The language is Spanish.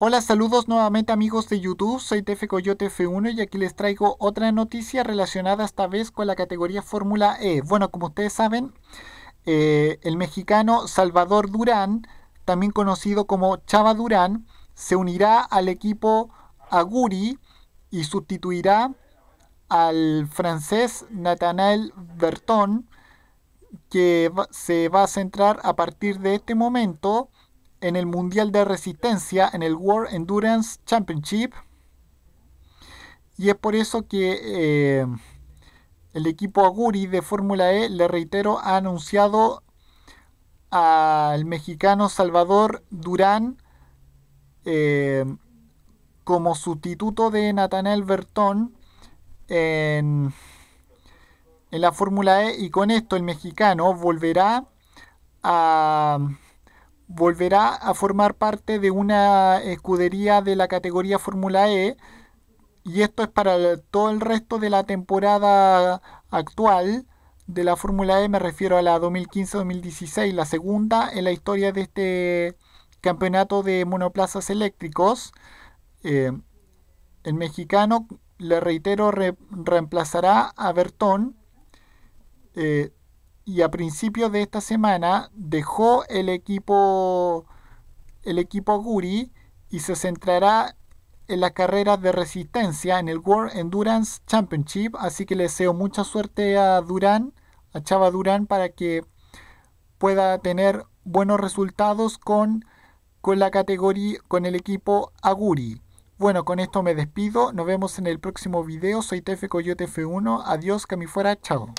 Hola, saludos nuevamente amigos de YouTube, soy TF Coyote F1 y aquí les traigo otra noticia relacionada esta vez con la categoría Fórmula E. Bueno, como ustedes saben, eh, el mexicano Salvador Durán, también conocido como Chava Durán, se unirá al equipo Aguri y sustituirá al francés Nathanael Berton, que se va a centrar a partir de este momento en el Mundial de Resistencia, en el World Endurance Championship. Y es por eso que eh, el equipo Aguri de Fórmula E, le reitero, ha anunciado al mexicano Salvador Durán eh, como sustituto de Nathanael Bertón en, en la Fórmula E y con esto el mexicano volverá a volverá a formar parte de una escudería de la categoría Fórmula E y esto es para todo el resto de la temporada actual de la Fórmula E, me refiero a la 2015-2016, la segunda en la historia de este campeonato de monoplazas eléctricos. Eh, el mexicano, le reitero, reemplazará a Bertón. Eh, y a principios de esta semana dejó el equipo el y se centrará en las carreras de resistencia en el World Endurance Championship, así que le deseo mucha suerte a Durán, a Chava Durán para que pueda tener buenos resultados con, con la categoría con el equipo Aguri. Bueno, con esto me despido. Nos vemos en el próximo video. Soy Tefe Coyote F1. Adiós, que fuera. Chao.